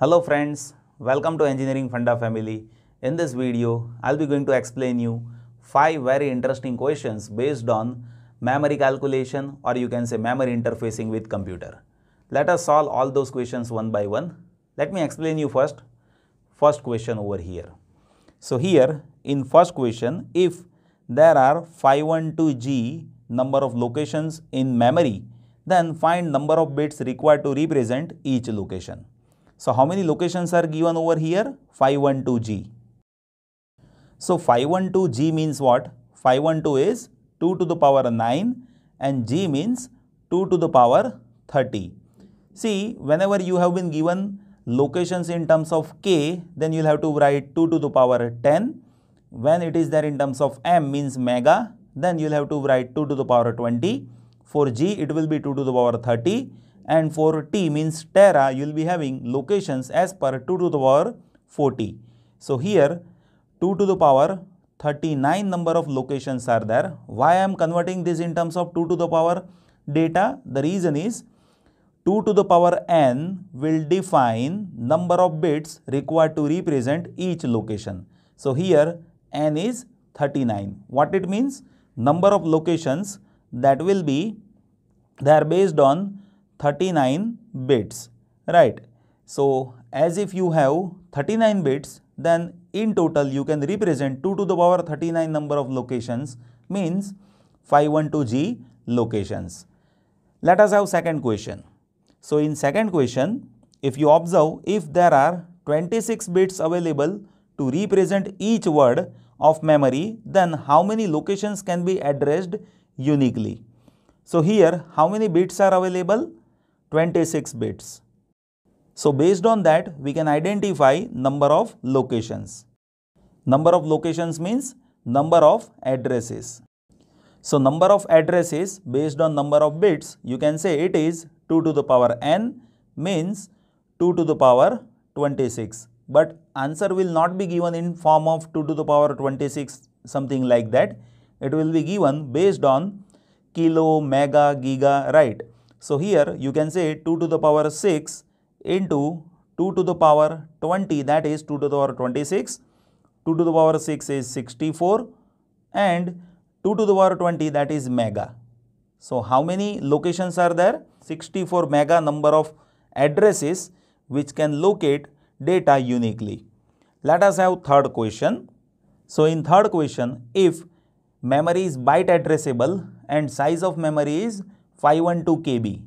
Hello friends, welcome to Engineering Funda family. In this video, I'll be going to explain you 5 very interesting questions based on memory calculation or you can say memory interfacing with computer. Let us solve all those questions one by one. Let me explain you first, first question over here. So here in first question, if there are 512G number of locations in memory, then find number of bits required to represent each location. So how many locations are given over here? 512G. So 512G means what? 512 is 2 to the power 9 and G means 2 to the power 30. See, whenever you have been given locations in terms of K, then you'll have to write 2 to the power 10. When it is there in terms of M means mega, then you'll have to write 2 to the power 20. For G, it will be 2 to the power 30 and for t means Terra, you will be having locations as per 2 to the power 40. So here 2 to the power 39 number of locations are there. Why I am converting this in terms of 2 to the power data? The reason is 2 to the power n will define number of bits required to represent each location. So here n is 39. What it means? Number of locations that will be they are based on 39 bits right so as if you have 39 bits then in total you can represent 2 to the power 39 number of locations means 512g locations let us have second question so in second question if you observe if there are 26 bits available to represent each word of memory then how many locations can be addressed uniquely so here how many bits are available 26 bits. So based on that, we can identify number of locations. Number of locations means number of addresses. So number of addresses based on number of bits, you can say it is 2 to the power n means 2 to the power 26. But answer will not be given in form of 2 to the power 26 something like that. It will be given based on kilo, mega, giga, right? So here you can say 2 to the power 6 into 2 to the power 20 that is 2 to the power 26, 2 to the power 6 is 64 and 2 to the power 20 that is mega. So how many locations are there? 64 mega number of addresses which can locate data uniquely. Let us have third question. So in third question, if memory is byte addressable and size of memory is 512 KB.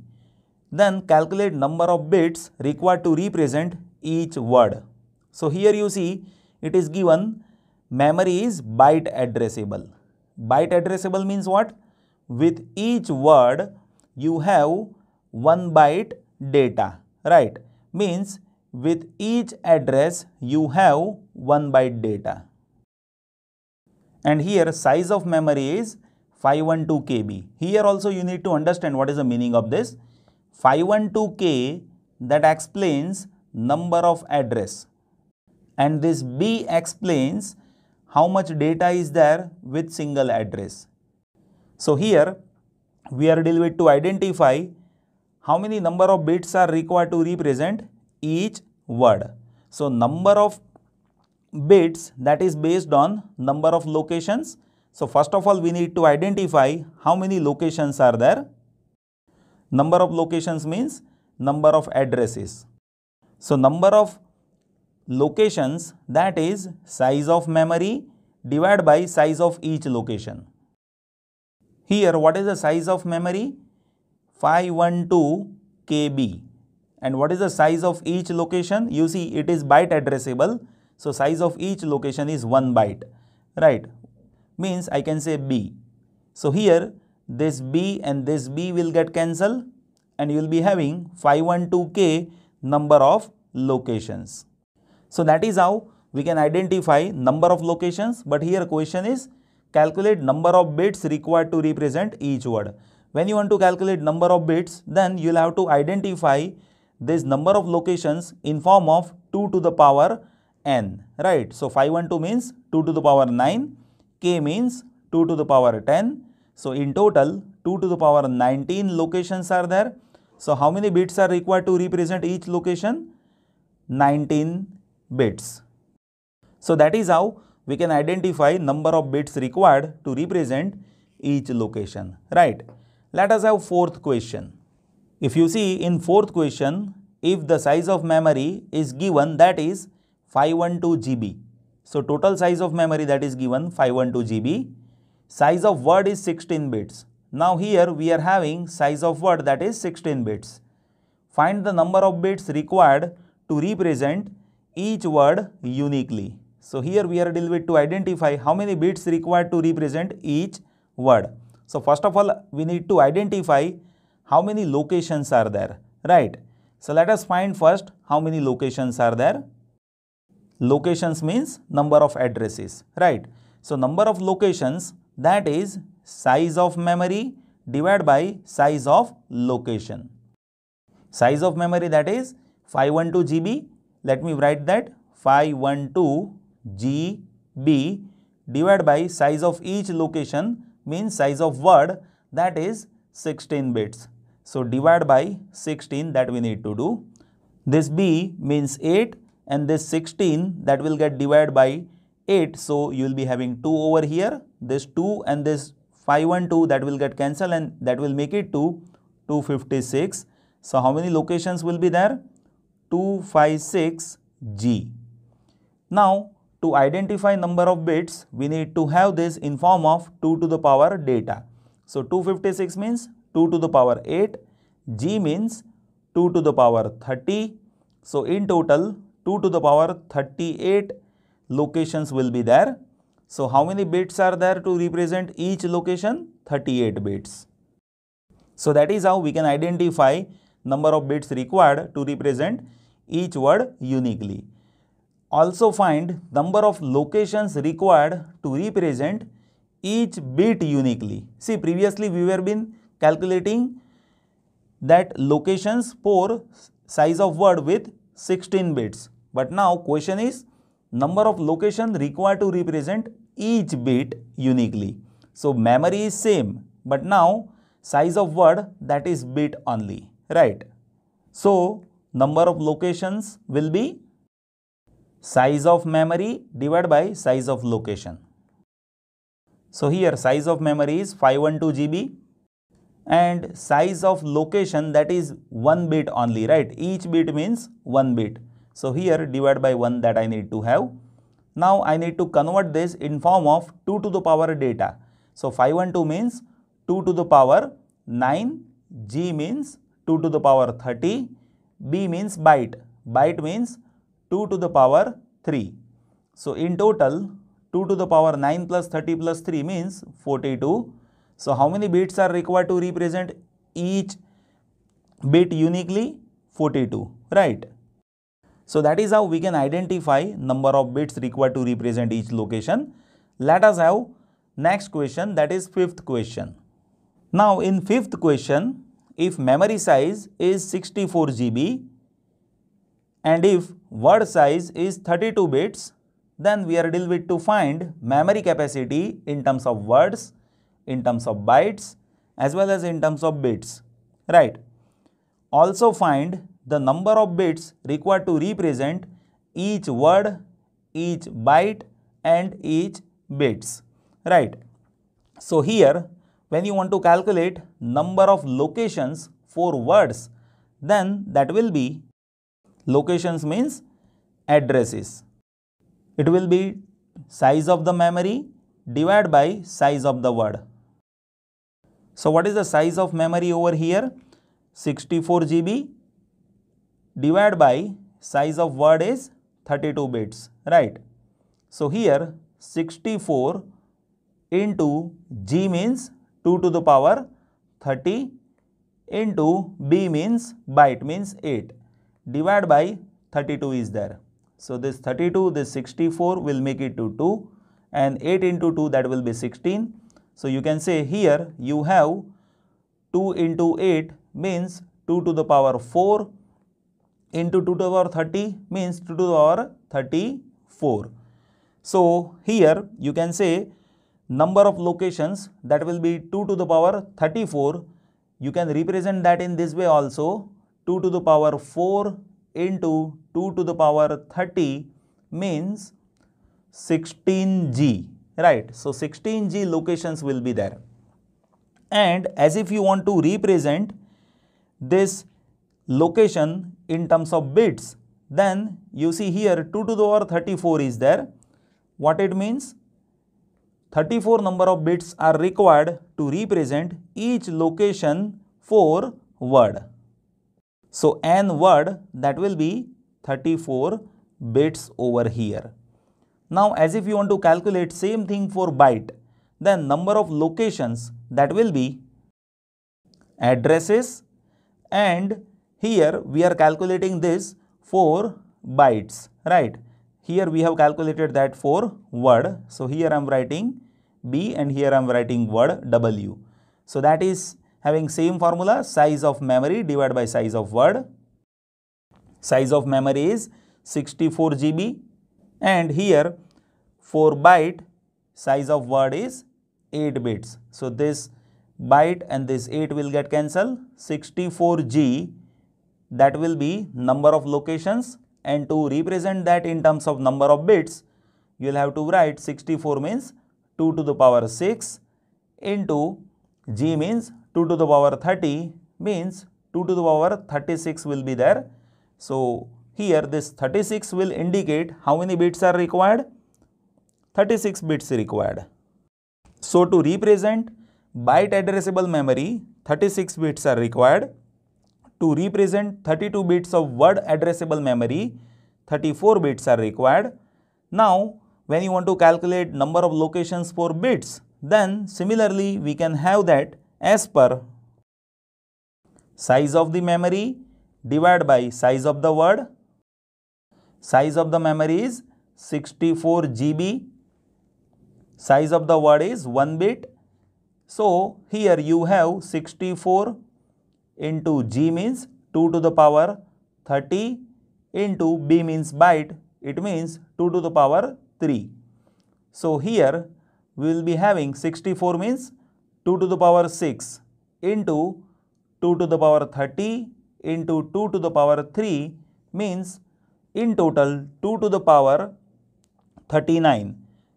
Then calculate number of bits required to represent each word. So here you see it is given memory is byte addressable. Byte addressable means what? With each word you have 1 byte data, right? Means with each address you have 1 byte data. And here size of memory is 512 kb. Here also you need to understand what is the meaning of this. 512 k that explains number of address and this b explains how much data is there with single address. So here we are dealing with to identify how many number of bits are required to represent each word. So number of bits that is based on number of locations so first of all, we need to identify how many locations are there. Number of locations means number of addresses. So number of locations that is size of memory divided by size of each location. Here what is the size of memory? 512 KB. And what is the size of each location? You see it is byte addressable. So size of each location is 1 byte. Right means I can say B. So here this B and this B will get cancelled and you will be having 512k number of locations. So that is how we can identify number of locations but here question is calculate number of bits required to represent each word. When you want to calculate number of bits then you will have to identify this number of locations in form of 2 to the power n right. So 512 means 2 to the power 9 k means 2 to the power 10. So in total 2 to the power 19 locations are there. So how many bits are required to represent each location? 19 bits. So that is how we can identify number of bits required to represent each location, right? Let us have fourth question. If you see in fourth question, if the size of memory is given that is 512 GB so total size of memory that is given 512 GB. Size of word is 16 bits. Now here we are having size of word that is 16 bits. Find the number of bits required to represent each word uniquely. So here we are dealing with to identify how many bits required to represent each word. So first of all we need to identify how many locations are there right. So let us find first how many locations are there. Locations means number of addresses, right? So, number of locations that is size of memory divided by size of location. Size of memory that is 512 GB. Let me write that 512 GB divided by size of each location means size of word that is 16 bits. So, divide by 16 that we need to do. This B means 8 and this 16 that will get divided by 8 so you will be having 2 over here this 2 and this 512 that will get cancelled and that will make it to 256 so how many locations will be there 256 G now to identify number of bits we need to have this in form of 2 to the power data so 256 means 2 to the power 8 G means 2 to the power 30 so in total 2 to the power 38 locations will be there. So, how many bits are there to represent each location? 38 bits. So, that is how we can identify number of bits required to represent each word uniquely. Also find number of locations required to represent each bit uniquely. See previously we were been calculating that locations for size of word with 16 bits. But now question is number of location required to represent each bit uniquely. So memory is same, but now size of word that is bit only, right? So number of locations will be size of memory divided by size of location. So here size of memory is 512 GB and size of location that is 1 bit only, right? Each bit means 1 bit. So here divided by 1 that I need to have. Now I need to convert this in form of 2 to the power data. So 512 means 2 to the power 9, G means 2 to the power 30, B means byte, byte means 2 to the power 3. So in total 2 to the power 9 plus 30 plus 3 means 42. So how many bits are required to represent each bit uniquely? 42, right? So that is how we can identify number of bits required to represent each location. Let us have next question that is fifth question. Now in fifth question, if memory size is 64 GB and if word size is 32 bits, then we are dealing with to find memory capacity in terms of words, in terms of bytes as well as in terms of bits, right? Also find the number of bits required to represent each word, each byte and each bits, right. So, here when you want to calculate number of locations for words, then that will be locations means addresses. It will be size of the memory divided by size of the word. So, what is the size of memory over here? 64 GB divided by size of word is 32 bits, right? So here 64 into G means 2 to the power 30 into B means byte means 8 divided by 32 is there. So this 32, this 64 will make it to 2 and 8 into 2 that will be 16. So you can say here you have 2 into 8 means 2 to the power 4 into 2 to the power 30 means 2 to the power 34. So here you can say number of locations that will be 2 to the power 34. You can represent that in this way also 2 to the power 4 into 2 to the power 30 means 16G right. So 16G locations will be there. And as if you want to represent this location in terms of bits, then you see here 2 to the power 34 is there. What it means? 34 number of bits are required to represent each location for word. So, n word that will be 34 bits over here. Now, as if you want to calculate same thing for byte, then number of locations that will be addresses and here we are calculating this 4 bytes right here we have calculated that for word so here i am writing b and here i am writing word w so that is having same formula size of memory divided by size of word size of memory is 64 gb and here 4 byte size of word is 8 bits so this byte and this 8 will get cancelled 64 g that will be number of locations and to represent that in terms of number of bits you will have to write 64 means 2 to the power 6 into g means 2 to the power 30 means 2 to the power 36 will be there. So, here this 36 will indicate how many bits are required 36 bits required. So, to represent byte addressable memory 36 bits are required to represent 32 bits of word addressable memory, 34 bits are required. Now, when you want to calculate number of locations for bits, then similarly we can have that as per size of the memory divided by size of the word. Size of the memory is 64 GB. Size of the word is 1 bit. So, here you have 64 into g means 2 to the power 30 into b means byte it means 2 to the power 3 so here we will be having 64 means 2 to the power 6 into 2 to the power 30 into 2 to the power 3 means in total 2 to the power 39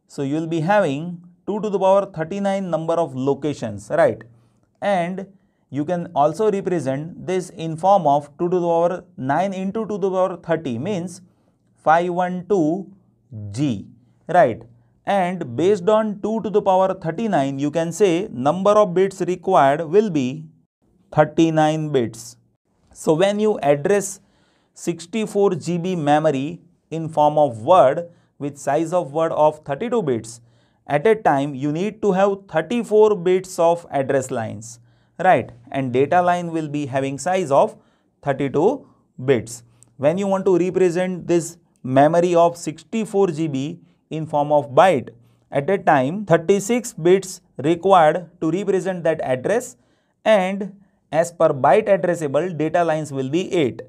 so you will be having 2 to the power 39 number of locations right and you can also represent this in form of 2 to the power 9 into 2 to the power 30 means 512g, right? And based on 2 to the power 39, you can say number of bits required will be 39 bits. So, when you address 64 GB memory in form of word with size of word of 32 bits, at a time you need to have 34 bits of address lines right and data line will be having size of 32 bits. When you want to represent this memory of 64 GB in form of byte, at a time 36 bits required to represent that address and as per byte addressable data lines will be 8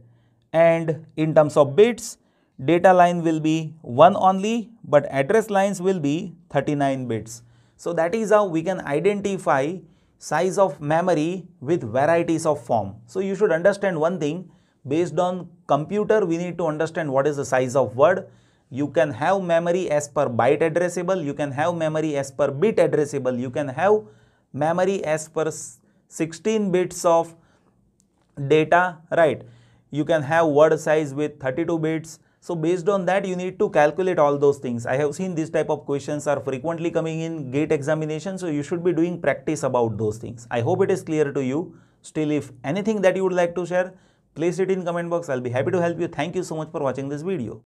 and in terms of bits data line will be 1 only but address lines will be 39 bits. So that is how we can identify size of memory with varieties of form. So you should understand one thing based on computer we need to understand what is the size of word. You can have memory as per byte addressable, you can have memory as per bit addressable, you can have memory as per 16 bits of data, right. You can have word size with 32 bits, so based on that, you need to calculate all those things. I have seen this type of questions are frequently coming in gate examination. So you should be doing practice about those things. I hope it is clear to you. Still, if anything that you would like to share, place it in comment box. I'll be happy to help you. Thank you so much for watching this video.